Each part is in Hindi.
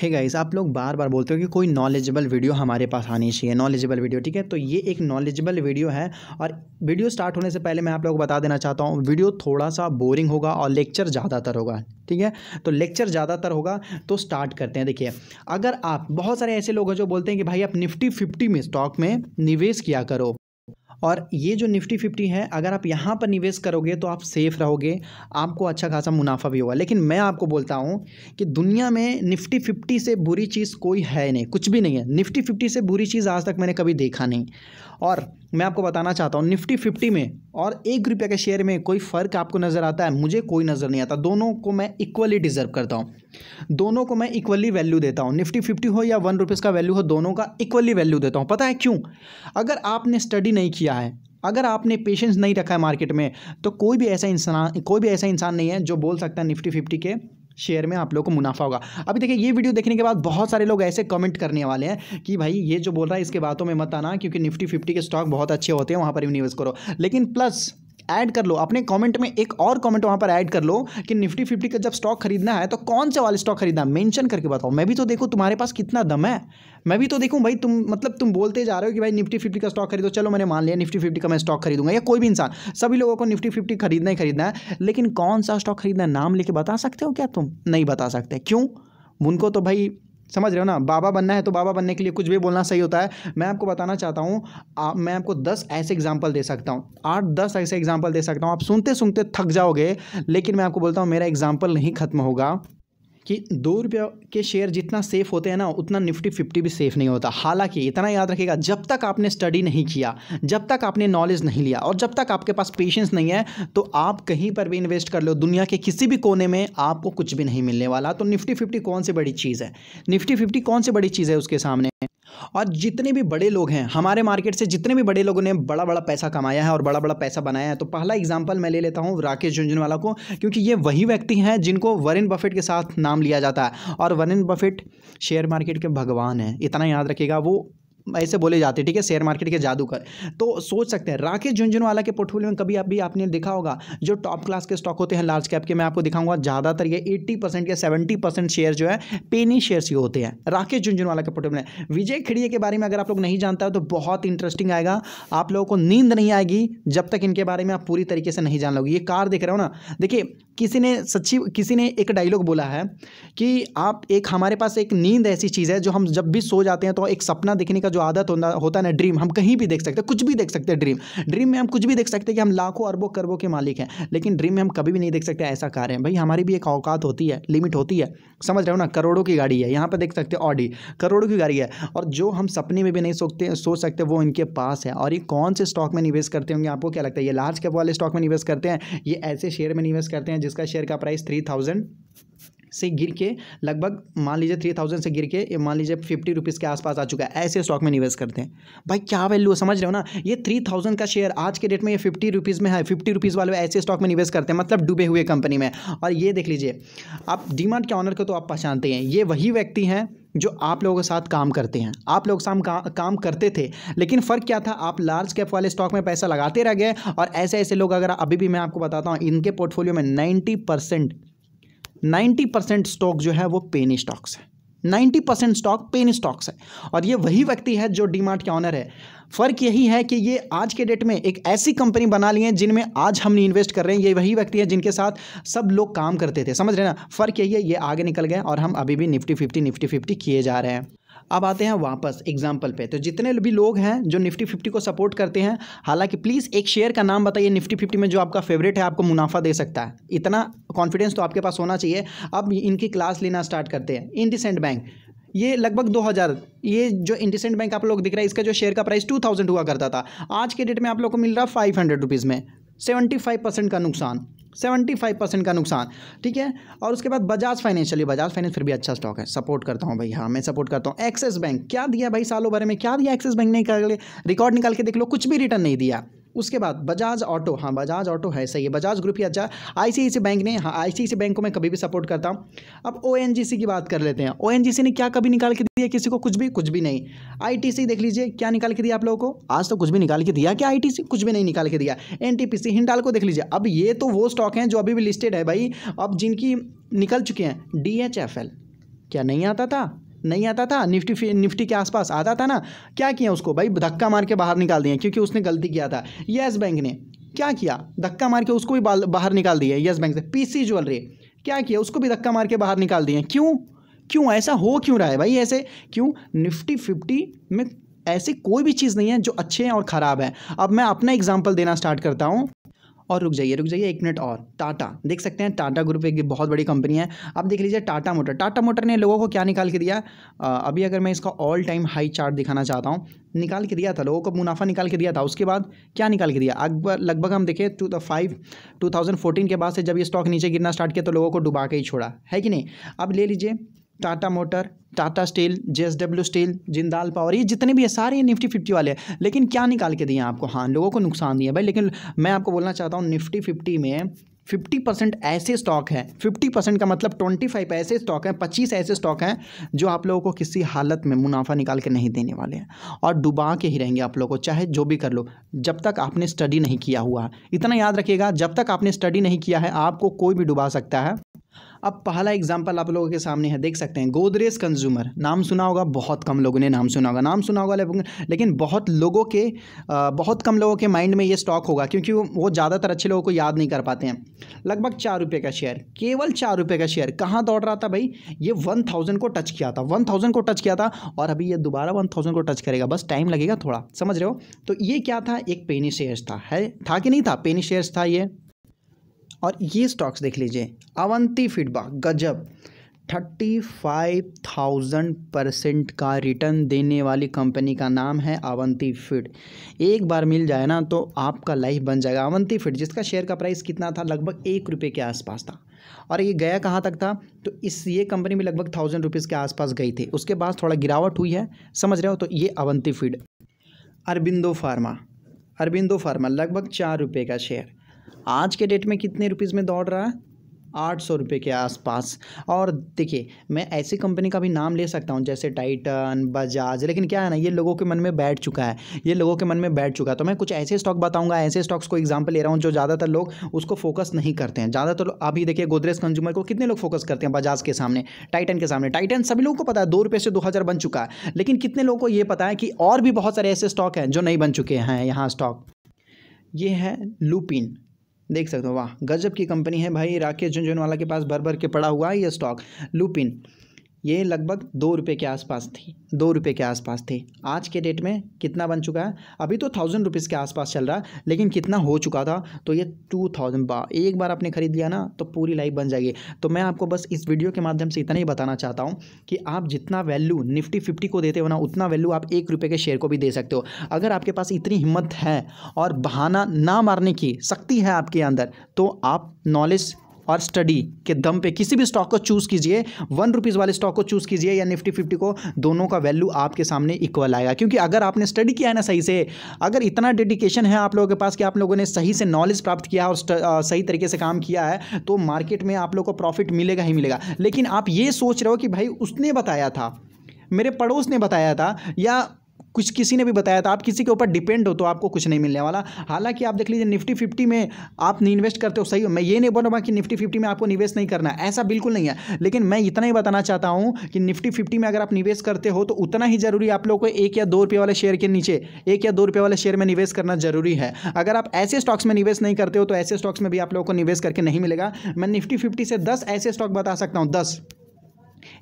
हे hey गाइस आप लोग बार बार बोलते हो कि कोई नॉलेजेबल वीडियो हमारे पास आनी चाहिए नॉलेजेबल वीडियो ठीक है तो ये एक नॉलेजेबल वीडियो है और वीडियो स्टार्ट होने से पहले मैं आप लोगों को बता देना चाहता हूँ वीडियो थोड़ा सा बोरिंग होगा और लेक्चर ज़्यादातर होगा ठीक है तो लेक्चर ज़्यादातर होगा तो स्टार्ट करते हैं देखिए अगर आप बहुत सारे ऐसे लोग हैं जो बोलते हैं कि भाई आप निफ्टी फिफ्टी में स्टॉक में निवेश किया करो और ये जो निफ्टी फिफ्टी है अगर आप यहाँ पर निवेश करोगे तो आप सेफ़ रहोगे आपको अच्छा खासा मुनाफा भी होगा लेकिन मैं आपको बोलता हूँ कि दुनिया में निफ्टी फिफ्टी से बुरी चीज़ कोई है नहीं कुछ भी नहीं है निफ्टी फिफ्टी से बुरी चीज़ आज तक मैंने कभी देखा नहीं और मैं आपको बताना चाहता हूँ निफ्टी फिफ्टी में और एक रुपये के शेयर में कोई फ़र्क आपको नज़र आता है मुझे कोई नज़र नहीं आता दोनों को मैं इक्वली डिज़र्व करता हूँ दोनों को मैं इक्वली वैल्यू देता हूँ निफ्टी फिफ्टी हो या वन रुपीज़ का वैल्यू हो दोनों का इक्वली वैल्यू देता हूँ पता है क्यों अगर आपने स्टडी नहीं किया है अगर आपने पेशेंस नहीं रखा है मार्केट में तो कोई भी ऐसा इंसान कोई भी ऐसा इंसान नहीं है जो बोल सकता है निफ्टी फिफ्टी के शेयर में आप लोग को मुनाफा होगा अभी देखिए ये वीडियो देखने के बाद बहुत सारे लोग ऐसे कमेंट करने वाले हैं कि भाई ये जो बोल रहा है इसके बातों में मत आना क्योंकि निफ्टी फिफ्टी के स्टॉक बहुत अच्छे होते हैं वहाँ पर भी करो लेकिन प्लस ऐड कर लो अपने कमेंट में एक और कमेंट वहां पर ऐड कर लो कि निफ्टी फिफ्टी का जब स्टॉक खरीदना है तो कौन से वाले स्टॉक खरीदना मेंशन करके बताओ मैं भी तो देखो तुम्हारे पास कितना दम है मैं भी तो देखूं भाई तुम मतलब तुम बोलते जा रहे हो कि भाई निफ्टी फिफ्टी का स्टॉक खरीदो चलो मैंने मान लिया निफ्टी फिफ्टी का मैं स्टॉक खरीदूंगा या कोई भी इंसान सभी लोगों को निफ्टी फिफ्टी खरीदना ही खरीदना है लेकिन कौन सा स्टॉक खरीदना नाम लेके बता सकते हो क्या तुम नहीं बता सकते क्यों उनको तो भाई समझ रहे हो ना बाबा बनना है तो बाबा बनने के लिए कुछ भी बोलना सही होता है मैं आपको बताना चाहता हूँ मैं आपको दस ऐसे एग्जाम्पल दे सकता हूँ आठ दस ऐसे एग्जाम्पल दे सकता हूँ आप सुनते सुनते थक जाओगे लेकिन मैं आपको बोलता हूँ मेरा एग्जाम्पल नहीं खत्म होगा कि दो रुपये के शेयर जितना सेफ़ होते हैं ना उतना निफ्टी फिफ्टी भी सेफ़ नहीं होता हालांकि इतना याद रखिएगा जब तक आपने स्टडी नहीं किया जब तक आपने नॉलेज नहीं लिया और जब तक आपके पास पेशेंस नहीं है तो आप कहीं पर भी इन्वेस्ट कर लो दुनिया के किसी भी कोने में आपको कुछ भी नहीं मिलने वाला तो निफ्टी फिफ्टी कौन सी बड़ी चीज़ है निफ्टी फिफ्टी कौन सी बड़ी चीज़ है उसके सामने और जितने भी बड़े लोग हैं हमारे मार्केट से जितने भी बड़े लोगों ने बड़ा बड़ा पैसा कमाया है और बड़ा बड़ा पैसा बनाया है तो पहला एग्जाम्पल मैं ले लेता हूँ राकेश झुंझुनवाला को क्योंकि ये वही व्यक्ति हैं जिनको वरिन बफेट के साथ नाम लिया जाता है और वरिन बफेट शेयर मार्केट के भगवान हैं इतना याद रखेगा वो ऐसे बोले जाते हैं ठीक है शेयर मार्केट के जादूगर तो सोच सकते हैं राकेश झुंझुनवाला के पोर्टफोलियो में कभी अभी आपने देखा होगा जो टॉप क्लास के स्टॉक होते हैं लार्ज कैप के मैं आपको दिखाऊंगा ज़्यादातर ये 80 परसेंट या 70 परसेंट शेयर जो है पेनी शेयर्स ही होते हैं राकेश झुंझुनवाला के पोर्टफोलियो में विजय खिड़िए के बारे में अगर आप लोग नहीं जानता तो बहुत इंटरेस्टिंग आएगा आप लोगों को नींद नहीं आएगी जब तक इनके बारे में आप पूरी तरीके से नहीं जान लोगे ये कार देख रहे हो ना देखिए किसी ने सच्ची किसी ने एक डायलॉग बोला है कि आप एक हमारे पास एक नींद ऐसी चीज़ है जो हम जब भी सो जाते हैं तो एक सपना देखने का जो आदत होता होता है ना ड्रीम हम कहीं भी देख सकते हैं कुछ भी देख सकते हैं ड्रीम ड्रीम में हम कुछ भी देख सकते हैं कि हम लाखों अरबों करबों के मालिक हैं लेकिन ड्रीम में हम कभी भी नहीं देख सकते ऐसा कार्य है भाई हमारी भी एक औकात होती है लिमिट होती है समझ रहे हो ना करोड़ों की गाड़ी है यहाँ पर देख सकते हो ऑडी करोड़ों की गाड़ी है और जो हम सपने में भी नहीं सोचते सोच सकते वो इनके पास है और ये कौन से स्टॉक में निवेश करते होंगे आपको क्या लगता है ये लार्ज कैप वाले स्टॉक में निवेश करते हैं ये ऐसे शेयर में निवेश करते हैं जिसका शेयर का प्राइस थ्री थाउजेंड से गिर के लगभग मान लीजिए थ्री थाउजेंड से गिर के मान लीजिए फिफ्टी रुपीज़ के आसपास आ चुका है ऐसे स्टॉक में निवेश करते हैं भाई क्या वैल्यू समझ रहे हो ना ये थ्री थाउजेंड का शेयर आज के डेट में ये फिफ्टी रुपीज़ में है फिफ्टी रुपीज़ वाले ऐसे स्टॉक में निवेश करते हैं मतलब डूबे हुए कंपनी में और ये देख लीजिए आप डीमार्ट के ऑनर को तो आप पहचानते हैं ये वही व्यक्ति हैं जो आप लोगों के साथ काम करते हैं आप लोग साथ का, काम करते थे लेकिन फ़र्क क्या था आप लार्ज कैप वाले स्टॉक में पैसा लगाते रह गए और ऐसे ऐसे लोग अगर अभी भी मैं आपको बताता हूँ इनके पोर्टफोलियो में ninety percent ninety percent stock जो है वो पेन स्टॉक्स है ninety percent stock penny stocks है और ये वही व्यक्ति है जो डीमार्ट के ऑनर है फ़र्क यही है कि ये आज के डेट में एक ऐसी कंपनी बना ली है जिनमें आज हम इन्वेस्ट कर रहे हैं ये वही व्यक्ति है जिनके साथ सब लोग काम करते थे समझ रहे ना फ़र्क यही है ये आगे निकल गए और हम अभी भी निफ्टी फिफ्टी निफ्टी फिफ्टी किए जा रहे हैं अब आते हैं वापस एग्जाम्पल पे तो जितने भी लोग हैं जो निफ्टी फिफ्टी को सपोर्ट करते हैं हालांकि प्लीज़ एक शेयर का नाम बताइए निफ्टी फिफ्टी में जो आपका फेवरेट है आपको मुनाफा दे सकता है इतना कॉन्फिडेंस तो आपके पास होना चाहिए अब इनकी क्लास लेना स्टार्ट करते हैं इंडिसेंट बैंक ये लगभग 2000 ये जो इंडिसेंट बैंक आप लोग दिख रहा है इसका जो शेयर का प्राइस 2000 हुआ करता था आज के डेट में आप लोग को मिल रहा है फाइव हंड्रेड रुपीज़ में सेवेंटी फाइव परसेंट का नुकसान सेवेंटी फाइव परसेंट का नुकसान ठीक है और उसके बाद बजाज फाइनेंस चलिए बजाज फाइनेंस फिर भी अच्छा स्टॉक है सपोर्ट करता हूँ भाई हाँ मैं सपोर्ट करता हूँ एक्सिस बैंक क्या दिया भाई सालों भर में क्या दिया एक्सिस बैंक ने रिकॉर्ड निकाल के देख लो कुछ भी रिटर्न नहीं दिया उसके बाद बजाज ऑटो हाँ बजाज ऑटो है सही है बजाज ग्रुप ही अच्छा आई बैंक ने हाँ आई बैंक को मैं कभी भी सपोर्ट करता हूँ अब ओ की बात कर लेते हैं ओ ने क्या कभी निकाल के दिया किसी को कुछ भी कुछ भी नहीं आई देख लीजिए क्या निकाल के दिया आप लोगों को आज तो कुछ भी निकाल के दिया क्या आई कुछ भी नहीं निकाल के दिया एन हिंडाल को देख लीजिए अब ये तो वो स्टॉक हैं जो अभी भी लिस्टेड है भाई अब जिनकी निकल चुके हैं डी क्या नहीं आता था नहीं आता था निफ्टी निफ्टी के आसपास आता था ना क्या किया उसको भाई धक्का मार के बाहर निकाल दिया क्योंकि उसने गलती किया था यस बैंक ने क्या किया धक्का मार के उसको भी बाहर निकाल दिया येस बैंक से पीसी ज्वेलरी क्या किया उसको भी धक्का मार के बाहर निकाल दिए क्यों क्यों ऐसा हो क्यों रहा है भाई ऐसे क्यों निफ्टी फिफ्टी में ऐसी कोई भी चीज़ नहीं है जो अच्छे हैं और ख़राब है अब मैं अपना एग्जाम्पल देना स्टार्ट करता हूँ और रुक जाइए रुक जाइए एक मिनट और टाटा देख सकते हैं टाटा ग्रुप एक बहुत बड़ी कंपनी है अब देख लीजिए टाटा मोटर टाटा मोटर ने लोगों को क्या निकाल के दिया आ, अभी अगर मैं इसका ऑल टाइम हाई चार्ट दिखाना चाहता हूँ निकाल के दिया था लोगों को मुनाफा निकाल के दिया था उसके बाद क्या निकाल के दिया अकबर लगभग हम देखें two five two thousand fourteen के बाद से जब ये स्टॉक नीचे गिरना स्टार्ट किया तो लोगों को डुबा के ही छोड़ा है कि नहीं अब ले लीजिए Tata Motor Tata Steel J Steel Jindal Power ये जितने भी है सारे निफ्टी फिफ्टी वाले हैं लेकिन क्या निकाल के दिए आपको हाँ लोगों को नुकसान दिया भाई लेकिन मैं आपको बोलना चाहता हूँ निफ्टी फिफ्टी में फिफ्टी परसेंट ऐसे स्टॉक हैं फिफ्टी परसेंट का मतलब ट्वेंटी फाइव ऐसे स्टॉक हैं पच्चीस ऐसे स्टॉक हैं जो आप लोगों को किसी हालत में मुनाफा निकाल के नहीं देने वाले हैं और डुबा के ही रहेंगे आप लोगों को चाहे जो भी कर लो जब तक आपने स्टडी नहीं किया हुआ इतना याद रखिएगा जब तक आपने स्टडी नहीं किया है आपको कोई भी डुबा सकता है अब पहला एग्जाम्पल आप लोगों के सामने है देख सकते हैं गोदरेज कंज्यूमर नाम सुना होगा बहुत कम लोगों ने नाम सुना होगा नाम सुना होगा लेकिन बहुत लोगों के बहुत कम लोगों के माइंड में ये स्टॉक होगा क्योंकि वो ज़्यादातर अच्छे लोगों को याद नहीं कर पाते हैं लगभग चार रुपये का शेयर केवल चार रुपये का शेयर कहाँ दौड़ रहा था भाई ये वन थाउजेंड को टच किया था वन थाउजेंड को टच किया था और अभी ये दोबारा वन थाउजेंड को टच करेगा बस टाइम लगेगा थोड़ा समझ रहे हो तो ये क्या था एक पेनी शेयर्स था है था कि नहीं था पेनी शेयर्स था ये और ये स्टॉक्स देख लीजिए अवंती फीडबैक गजब थर्टी फाइव थाउजेंड परसेंट का रिटर्न देने वाली कंपनी का नाम है अवंती फिड एक बार मिल जाए ना तो आपका लाइफ बन जाएगा अवंती फिड जिसका शेयर का प्राइस कितना था लगभग एक रुपये के आसपास था और ये गया कहाँ तक था तो इस ये कंपनी में लगभग थाउजेंड रुपीज़ के आसपास गई थी उसके बाद थोड़ा गिरावट हुई है समझ रहे हो तो ये अवंती फिड अरबिंदो फार्मा अरबिंदो फार्मा लगभग चार रुपये का शेयर आज के डेट में कितने रुपीज़ में दौड़ रहा है आठ सौ रुपये के आसपास और देखिए मैं ऐसी कंपनी का भी नाम ले सकता हूँ जैसे टाइटन बजाज लेकिन क्या है ना ये लोगों के मन में बैठ चुका है ये लोगों के मन में बैठ चुका है तो मैं कुछ ऐसे स्टॉक बताऊंगा ऐसे स्टॉक्स को एग्जांपल ले रहा हूँ जो ज़्यादातर लोग उसको फोकस नहीं करते हैं ज़्यादातर अभी देखिए गोदरेज कंज्यूमर को कितने लोग फोकस करते हैं बजाज के सामने टाइटन के सामने टाइटन सभी लोगों को पता है दो से दो हज़ार बन चुका है लेकिन कितने लोगों को ये पता है कि और भी बहुत सारे ऐसे स्टॉक हैं जो नहीं बन चुके हैं यहाँ स्टॉक ये है लूपिन देख सकते हो वाह गजब की कंपनी है भाई राकेश झुंझुनवाला के पास भर भर के पड़ा हुआ है ये स्टॉक लुपिन ये लगभग दो रुपये के आसपास थी दो रुपये के आसपास थी आज के डेट में कितना बन चुका है अभी तो थाउजेंड रुपीज़ के आसपास चल रहा है लेकिन कितना हो चुका था तो ये टू थाउजेंड बा एक बार आपने ख़रीद लिया ना तो पूरी लाइफ बन जाएगी तो मैं आपको बस इस वीडियो के माध्यम से इतना ही बताना चाहता हूँ कि आप जितना वैल्यू निफ्टी फिफ्टी को देते हो ना उतना वैल्यू आप एक रुपये के शेयर को भी दे सकते हो अगर आपके पास इतनी हिम्मत है और बहाना ना मारने की शक्ति है आपके अंदर तो आप नॉलेज फॉर स्टडी के दम पे किसी भी स्टॉक को चूज़ कीजिए वन रुपीज़ वाले स्टॉक को चूज़ कीजिए या निफ्टी फिफ्टी को दोनों का वैल्यू आपके सामने इक्वल आएगा क्योंकि अगर आपने स्टडी किया है ना सही से अगर इतना डेडिकेशन है आप लोगों के पास कि आप लोगों ने सही से नॉलेज प्राप्त किया और सही तरीके से काम किया है तो मार्केट में आप लोग को प्रॉफिट मिलेगा ही मिलेगा लेकिन आप ये सोच रहे हो कि भाई उसने बताया था मेरे पड़ोस ने बताया था या कुछ किसी ने भी बताया था आप किसी के ऊपर डिपेंड हो तो आपको कुछ नहीं मिलने वाला हालांकि आप देख लीजिए निफ्टी फिफ्टी में आप इन्वेस्ट करते हो सही हो मैं ये नहीं बोल रहा कि निफ्टी फिफ्टी में आपको निवेश नहीं करना ऐसा बिल्कुल नहीं है लेकिन मैं इतना ही बताना चाहता हूँ कि निफ्टी फिफ्टी में अगर आप निवेश करते हो तो उतना ही जरूरी आप लोग को एक या दो रुपये वाले शेयर के नीचे एक या दो रुपये वाले शेयर में निवेश करना जरूरी है अगर आप ऐसे स्टॉक्स में निवेश नहीं करते हो तो ऐसे स्टॉक्स में भी आप लोगों को निवेश करके नहीं मिलेगा मैं निफ्टी फिफ्टी से दस ऐसे स्टॉक बता सकता हूँ दस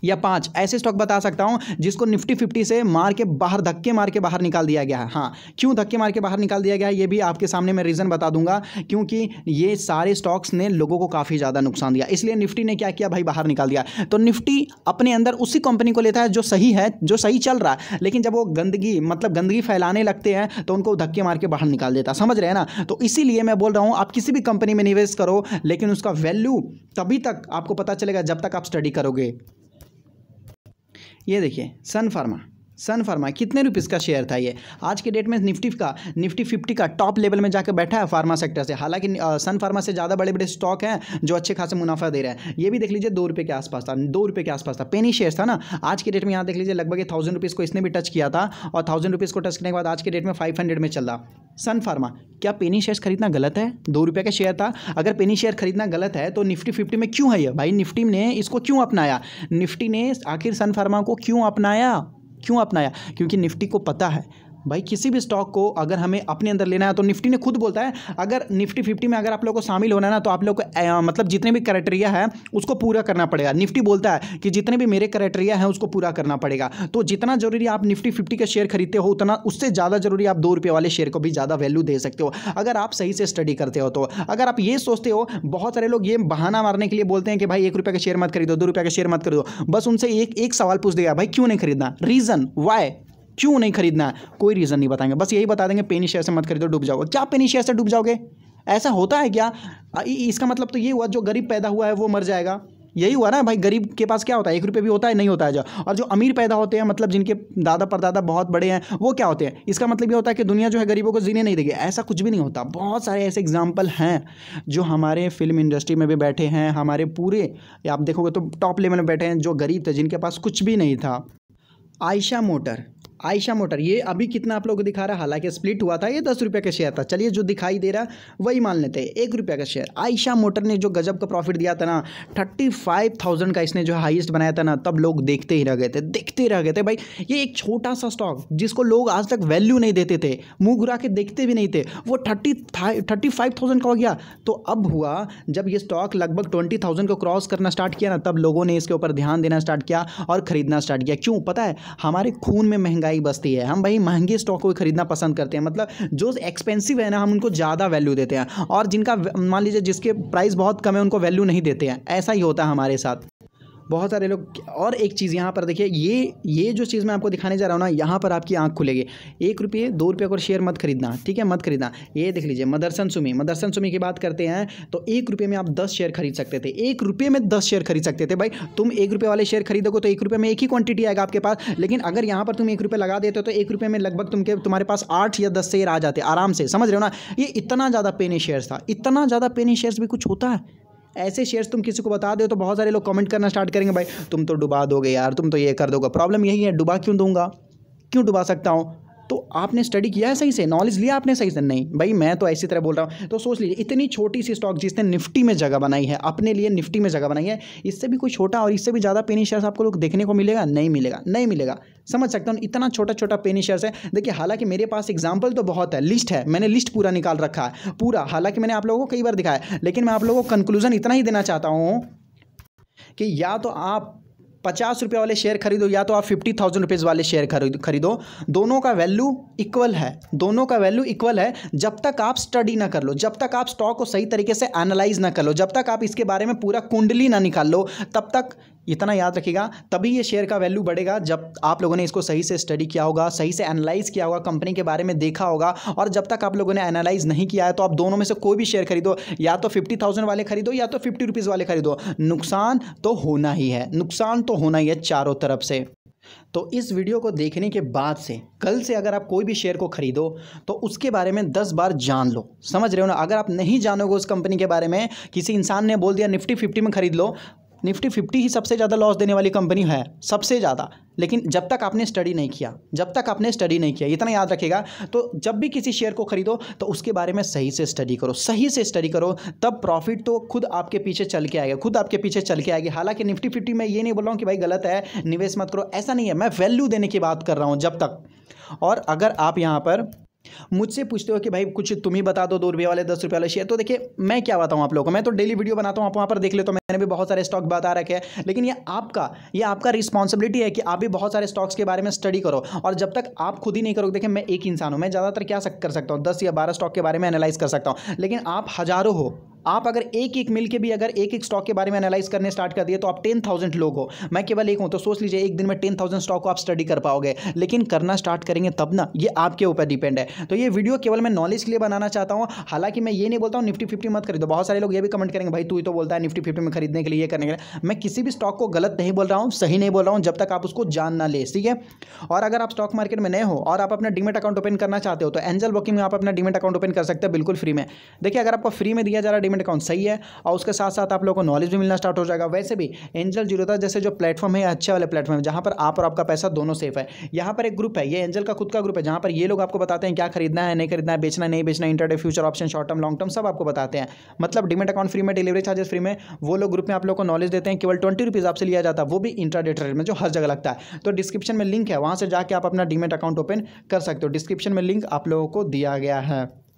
या पाँच ऐसे स्टॉक बता सकता हूँ जिसको निफ्टी फिफ्टी से मार के बाहर धक्के मार के बाहर निकाल दिया गया है हाँ क्यों धक्के मार के बाहर निकाल दिया गया है ये भी आपके सामने मैं रीज़न बता दूंगा क्योंकि ये सारे स्टॉक्स ने लोगों को काफ़ी ज़्यादा नुकसान दिया इसलिए निफ्टी ने क्या किया भाई बाहर निकाल दिया तो निफ्टी अपने अंदर उसी कंपनी को लेता है जो सही है जो सही चल रहा है लेकिन जब वो गंदगी मतलब गंदगी फैलाने लगते हैं तो उनको धक्के मार के बाहर निकाल देता समझ रहे हैं ना तो इसीलिए मैं बोल रहा हूँ आप किसी भी कंपनी में निवेश करो लेकिन उसका वैल्यू तभी तक आपको पता चलेगा जब तक आप स्टडी करोगे ये देखिए सन फार्मा सन फार्मा कितने रुपीस का शेयर था ये आज के डेट में निफ्टी का निफ्टी फिफ्टी का टॉप लेवल में जाकर बैठा है फार्मा सेक्टर से हालांकि सन फार्मा से ज़्यादा बड़े बड़े स्टॉक हैं जो अच्छे खासे मुनाफा दे रहे हैं ये भी देख लीजिए दो रुपये के आसपास था दो रुपये के आसपास था पेनी शेयर था ना आज के डेट में यहाँ देख लीजिए लगभग थाउजेंड रुपीज़ को इसने भी टच किया था और थाउजेंड रुपीज़ को टच करने के बाद आज के डेट में फाइव हंड्रेड में चल रहा सन फार्मा क्या पेनी शेयर खरीदना गलत है दो रुपये का शेयर था अगर पेनी शेयर खरीदना गलत है तो निफ्टी फिफ्टी में क्यों है ये भाई निफ्टी ने इसको क्यों अपनाया निफ्टी ने आखिर सन फार्मा को क्यों अपनाया क्यों अपनाया क्योंकि निफ्टी को पता है भाई किसी भी स्टॉक को अगर हमें अपने अंदर लेना है तो निफ्टी ने खुद बोलता है अगर निफ्टी फिफ्टी में अगर आप लोग को शामिल होना है ना तो आप लोग को मतलब जितने भी क्राइटेरिया है उसको पूरा करना पड़ेगा निफ्टी बोलता है कि जितने भी मेरे क्राइटेरिया है उसको पूरा करना पड़ेगा तो जितना जरूरी आप निफ्टी फिफ्टी का शेयर खरीदते हो उतना उससे ज़्यादा जरूरी आप दो रुपये वाले शेयर को भी ज़्यादा वैल्यू दे सकते हो अगर आप सही से स्टडी करते हो तो अगर आप ये सोचते हो बहुत सारे लोग ये बहाना मारने के लिए बोलते हैं कि भाई एक रुपये का शेयर मत खरीदो दो रुपये का शेयर मत खरीदो बस उनसे एक एक सवाल पूछ देगा भाई क्यों नहीं खरीदना रीज़न वाई क्यों नहीं खरीदना है कोई रीज़न नहीं बताएंगे बस यही बता देंगे पेनी शेयर से मत खरीदो डूब जाओगे क्या पेनी शेयर से डूब जाओगे ऐसा होता है क्या इसका मतलब तो ये हुआ जो गरीब पैदा हुआ है वो मर जाएगा यही हुआ ना भाई गरीब के पास क्या होता है एक रुपये भी होता है नहीं होता है जो और जो अमीर पैदा होते हैं मतलब जिनके दादा परदादा बहुत बड़े हैं वो क्या होते हैं इसका मतलब ये होता है कि दुनिया जो है गरीबों को जीने नहीं देगी ऐसा कुछ भी नहीं होता बहुत सारे ऐसे एग्जाम्पल हैं जो हमारे फिल्म इंडस्ट्री में भी बैठे हैं हमारे पूरे आप देखोगे तो टॉप लेवल में बैठे हैं जो गरीब थे जिनके पास कुछ भी नहीं था आयशा मोटर आयशा मोटर ये अभी कितना आप लोगों को दिखा रहा है हालांकि स्प्लिट हुआ था ये दस रुपये का शेयर था चलिए जो दिखाई दे रहा वही मान लेते हैं एक रुपये का शेयर आयशा मोटर ने जो गजब का प्रॉफिट दिया था ना थर्टी फाइव थाउजेंड का इसने जो हाइस्ट बनाया था ना तब लोग देखते ही रह गए थे देखते रह गए थे भाई ये एक छोटा सा स्टॉक जिसको लोग आज तक वैल्यू नहीं देते थे मुँह घुरा के देखते भी नहीं थे वो थर्टी थर्टी फाइव थाउजेंड का हो गया तो अब हुआ जब ये स्टॉक लगभग ट्वेंटी थाउजेंड को क्रॉस करना स्टार्ट किया ना तब लोगों ने इसके ऊपर ध्यान देना स्टार्ट किया और खरीदना स्टार्ट किया क्यों पता है हमारे खून में महंगाई ही बसती है हम भाई महंगे स्टॉक को खरीदना पसंद करते हैं मतलब जो एक्सपेंसिव है ना हम उनको ज़्यादा वैल्यू देते हैं और जिनका मान लीजिए जिसके प्राइस बहुत कम है उनको वैल्यू नहीं देते हैं ऐसा ही होता है हमारे साथ बहुत सारे लोग और एक चीज़ यहाँ पर देखिए ये ये जो चीज़ मैं आपको दिखाने जा रहा हूँ ना यहाँ पर आपकी आँख खुलेगी एक रुपये दो रुपये का शेयर मत खरीदना ठीक है मत खरीदना ये देख लीजिए मदरसन सुमी मदरसन सुमी की बात करते हैं तो एक रुपये में आप दस शेयर खरीद सकते थे एक रुपये में दस शेयर खरीद सकते थे भाई तुम एक रुपये वाले शेयर खरीदोगे तो एक रुपये में एक ही क्वांटिटी आएगा आपके पास लेकिन अगर यहाँ पर तुम एक रुपये लगा देते हो तो एक रुपये में लगभग तुमके तुम्हारे पास आठ या दस शेयर आ जाते आराम से समझ रहे हो ना ये इतना ज़्यादा पेनी शेयर था इतना ज़्यादा पेनी शेयर्स भी कुछ होता है ऐसे शेयर्स तुम किसी को बता दो तो बहुत सारे लोग कमेंट करना स्टार्ट करेंगे भाई तुम तो डुबा दोगे यार तुम तो ये कर दोगे प्रॉब्लम यही है डुबा क्यों दूंगा क्यों डुबा सकता हूँ तो आपने स्टडी किया है सही से नॉलेज लिया आपने सही से नहीं भाई मैं तो ऐसी तरह बोल रहा हूँ तो सोच लीजिए इतनी छोटी सी स्टॉक जिसने निफ्टी में जगह बनाई है अपने लिए निफ्टी में जगह बनाई है इससे भी कोई छोटा और इससे भी ज़्यादा पेनी शेयर्स आपको लोग देखने को मिलेगा नहीं मिलेगा नहीं मिलेगा समझ सकता हो इतना छोटा छोटा पेनी शेयर्स है देखिए हालांकि मेरे पास एग्जाम्पल तो बहुत है लिस्ट है मैंने लिस्ट पूरा निकाल रखा है पूरा हालांकि मैंने आप लोगों को कई बार दिखाया लेकिन मैं आप लोगों को कंक्लूजन इतना ही देना चाहता हूँ कि या तो आप पचास रुपये वाले शेयर खरीदो या तो आप फिफ्टी थाउजेंड रुपीज़ वाले शेयर खरीदो खरीदो दोनों का वैल्यू इक्वल है दोनों का वैल्यू इक्वल है जब तक आप स्टडी ना कर लो जब तक आप स्टॉक को सही तरीके से एनालाइज ना कर लो जब तक आप इसके बारे में पूरा कुंडली ना निकाल लो तब तक इतना याद रखिएगा तभी ये शेयर का वैल्यू बढ़ेगा जब आप लोगों ने इसको सही से स्टडी किया होगा सही से एनालाइज किया होगा कंपनी के बारे में देखा होगा और जब तक आप लोगों ने एनालाइज नहीं किया है तो आप दोनों में से कोई भी शेयर खरीदो या तो फिफ्टी थाउजेंड वाले खरीदो या तो फिफ्टी रुपीज़ वाले खरीदो नुकसान तो होना ही है नुकसान तो होना ही है चारों तरफ से तो इस वीडियो को देखने के बाद से कल से अगर आप कोई भी शेयर को खरीदो तो उसके बारे में दस बार जान लो समझ रहे हो ना अगर आप नहीं जानोगे उस कंपनी के बारे में किसी इंसान ने बोल दिया निफ्टी फिफ्टी में खरीद लो निफ्टी फिफ्टी ही सबसे ज़्यादा लॉस देने वाली कंपनी है सबसे ज़्यादा लेकिन जब तक आपने स्टडी नहीं किया जब तक आपने स्टडी नहीं किया इतना याद रखेगा तो जब भी किसी शेयर को खरीदो तो उसके बारे में सही से स्टडी करो सही से स्टडी करो तब प्रॉफिट तो खुद आपके पीछे चल के आएगा खुद आपके पीछे चल के आएगी हालांकि निफ्टी फिफ्टी में ये नहीं बोल रहा हूँ कि भाई गलत है निवेश मत करो ऐसा नहीं है मैं वैल्यू देने की बात कर रहा हूँ जब तक और अगर आप यहाँ पर मुझसे पूछते हो कि भाई कुछ तुम ही बता दो दो रुपये वाले दस रुपये वाले शेयर तो देखिए मैं क्या बताऊँ आप लोगों को मैं तो डेली वीडियो बनाता हूँ आप वहाँ पर देख ले तो मैंने भी बहुत सारे स्टॉक बता रखे हैं लेकिन ये आपका ये आपका रिस्पॉन्सिबिलिटी है कि आप भी बहुत सारे स्टॉक्स के बारे में स्टडी करो और जब तक आप खुद ही नहीं करोगे देखिए मैं एक इंसान हूँ मैं ज़्यादातर क्या कर सकता हूँ दस या बारह स्टॉक के बारे में एनालाइज कर सकता हूँ लेकिन आप हज़ारों हो आप अगर एक एक मिलके भी अगर एक एक स्टॉक के बारे में एनालाइज करने स्टार्ट कर दिए तो आप टेन थाउजेंड लोग हो मैं केवल एक हूँ तो सोच लीजिए एक दिन में टेन थाउजेंड स्टॉक को आप स्टडी कर पाओगे लेकिन करना स्टार्ट करेंगे तब ना ये आपके ऊपर डिपेंड है तो ये वीडियो केवल मैं नॉलेज के लिए बनाना चाहता हूँ हालांकि मैं ये नहीं बोलता हूँ निफ्टी फिफ्टी मत खरीदो बहुत सारे लोग ये भी कमेंट करेंगे भाई तू ही तो बोलता है निफ्टी फिफ्टी में खरीदने के लिए ये करने के लिए मैं किसी भी स्टॉक को गलत नहीं बोल रहा हूँ सही नहीं बोल रहा हूँ जब तक आप उसको जान ना ले ठीक है और अगर आप स्टॉक मार्केट में नए हो और आप अपना डिमेट अकाउंट ओपन करना चाहते हो तो एंजल बुकिंग में आप अपना डिमेट अकाउंट ओपन कर सकते हो बिल्कुल फ्री में देखिए अगर आपको फ्री में दिया जा रहा है डीमेट अकाउंट सही है और उसके साथ साथ आप लोगों को नॉलेज भी मिलना स्टार्ट हो जाएगा वैसे भी एंजल जीरो जैसे जो प्लेटफॉर्म है अच्छे वाले प्लेटफॉर्म है जहाँ पर आप और आपका पैसा दोनों सेफ है यहाँ पर एक ग्रुप है ये एंजल का खुद का ग्रुप है जहाँ पर ये लोग आपको बताते हैं क्या खरीदना है नहीं खरीदना है बेचना नहीं बेचना intraday future option short term long term सब आपको बताते हैं मतलब डिमेट अकाउंट फ्री में डिलीवरी चार्जेस फ्री में वो लोग ग्रुप में आप लोग को नॉलेज देते हैं केवल ट्वेंटी रुपीज़ आपसे लिया जाता है वो भी इंटरडे ट्रेड में जो हर जगह लगता है तो डिस्क्रिप्शन में लिंक है वहाँ से जाकर आप अपना डिमेट अकाउंट ओपन कर सकते हो डिस्क्रिप्शन में लिंक आप लोगों को दिया गया है